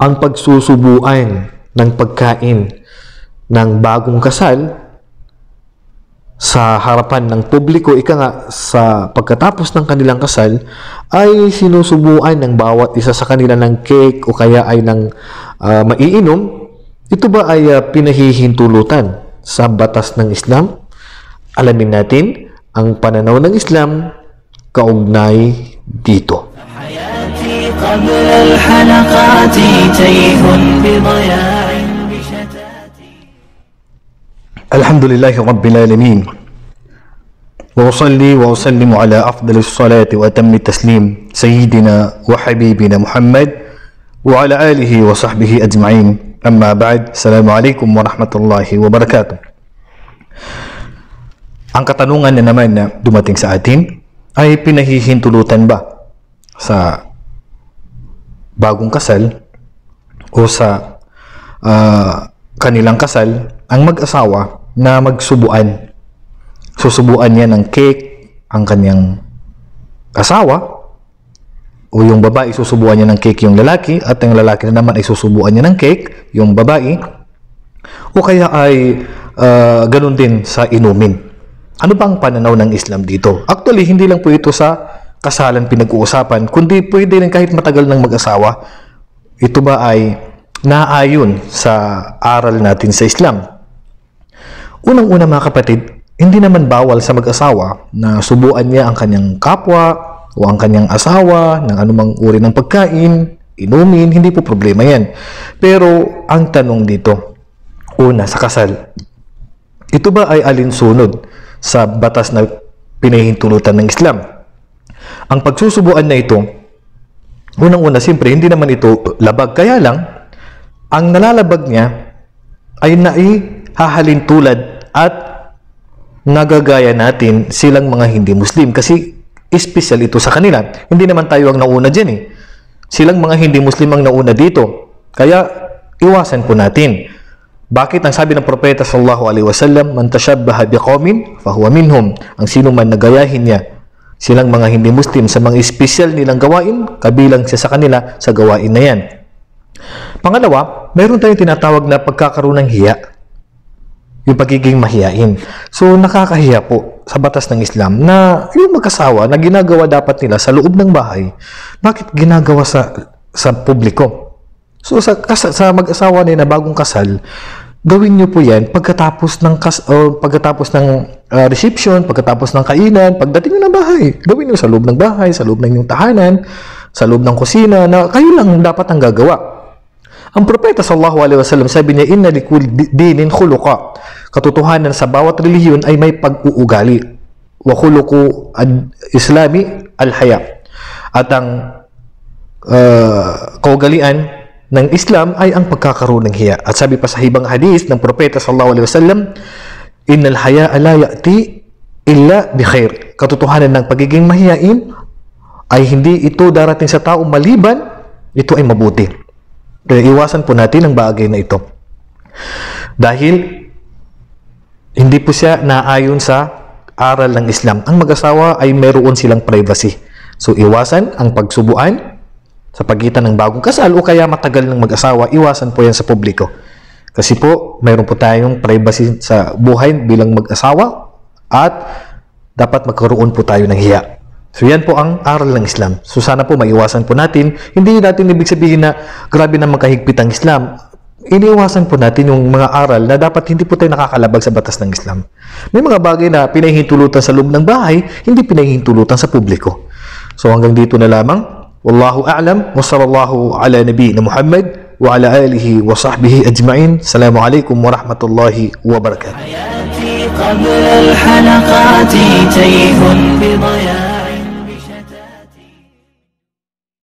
ang pagsusubuan ng pagkain ng bagong kasal sa harapan ng publiko, ika nga, sa pagkatapos ng kanilang kasal, ay sinusubuan ng bawat isa sa kanila ng cake o kaya ay ng uh, maiinom. Ito ba ay uh, pinahihintulutan sa batas ng Islam? Alamin natin ang pananaw ng Islam kaugnay dito. Hayat! قبل الحلقات تيه بضياع بشتات الحمد لله رب العالمين وأصلي وأسلم على أفضل الصلاة وأتم التسليم سيدنا وحبيبنا محمد وعلى آله وصحبه أجمعين أما بعد السلام عليكم ورحمة الله وبركاته Ang katanungan na naman na dumating sa atin ay pinahihintulutan ba sa bagong kasal o sa uh, kanilang kasal ang mag-asawa na magsubuan. Susubuan niya ng cake ang kanyang asawa o yung babae susubuan niya ng cake yung lalaki at yung lalaki na naman ay susubuan niya ng cake yung babae o kaya ay uh, ganun din sa inumin. Ano bang pananaw ng Islam dito? Actually, hindi lang po ito sa kasalan pinag-uusapan, kundi pwede rin kahit matagal ng mag-asawa. Ito ba ay naayon sa aral natin sa Islam? Unang-una mga kapatid, hindi naman bawal sa mag-asawa na subuan niya ang kanyang kapwa o ang kanyang asawa ng anumang uri ng pagkain, inumin, hindi po problema yan. Pero ang tanong dito, una sa kasal, ito ba ay alinsunod sa batas na pinahintulutan ng Islam? Ang pagsusubuan na ito, unang-una, siyempre, hindi naman ito labag. Kaya lang, ang nalalabag niya ay naihahalin tulad at nagagaya natin silang mga hindi Muslim kasi special ito sa kanila. Hindi naman tayo ang nauna dyan eh. Silang mga hindi Muslim ang nauna dito. Kaya iwasan po natin. Bakit ang sabi ng propeta sallallahu alaihi wasallam, "Man tashabbaha biqaumin fa huwa minhum." Ang sino man nagayahin niya silang mga hindi Muslim sa mga espesyal nilang gawain kabilang siya sa kanila sa gawain na yan. Pangalawa, mayroon tayong tinatawag na pagkakaroon ng hiya. Yung pagiging mahiyain. So, nakakahiya po sa batas ng Islam na yung magkasawa na ginagawa dapat nila sa loob ng bahay, bakit ginagawa sa sa publiko? So sa, sa, mag-asawa nila bagong kasal, gawin nyo po yan pagkatapos ng kas o pagkatapos ng uh, reception, pagkatapos ng kainan, pagdating nyo ng bahay. Gawin nyo sa loob ng bahay, sa loob ng inyong tahanan, sa loob ng kusina na kayo lang dapat ang gagawa. Ang propeta sallallahu alaihi wasallam sabi niya inna likulli dinin khuluqa. Katotohanan sa bawat relihiyon ay may pag-uugali. Wa khuluqu al-islami al-haya. At ang uh, kaugalian ng Islam ay ang pagkakaroon ng hiya. At sabi pa sa ibang hadith ng propeta sallallahu alaihi wasallam, "Innal haya la ya'ti illa bi khair." Katotohanan ng pagiging mahiyain ay hindi ito darating sa tao maliban ito ay mabuti. Kaya iwasan po natin ang bagay na ito. Dahil hindi po siya naayon sa aral ng Islam. Ang mag-asawa ay meron silang privacy. So iwasan ang pagsubuan sa pagitan ng bagong kasal o kaya matagal ng mag-asawa, iwasan po yan sa publiko. Kasi po, mayroon po tayong privacy sa buhay bilang mag-asawa at dapat magkaroon po tayo ng hiya. So yan po ang aral ng Islam. So sana po maiwasan po natin. Hindi natin ibig sabihin na grabe na magkahigpit ang Islam. Iniiwasan po natin yung mga aral na dapat hindi po tayo nakakalabag sa batas ng Islam. May mga bagay na pinahihintulutan sa loob ng bahay, hindi pinahihintulutan sa publiko. So hanggang dito na lamang. والله أعلم وصلى الله على نبينا محمد وعلى آله وصحبه أجمعين السلام عليكم ورحمة الله وبركاته حياتي قبل الحلقات تيه بضياء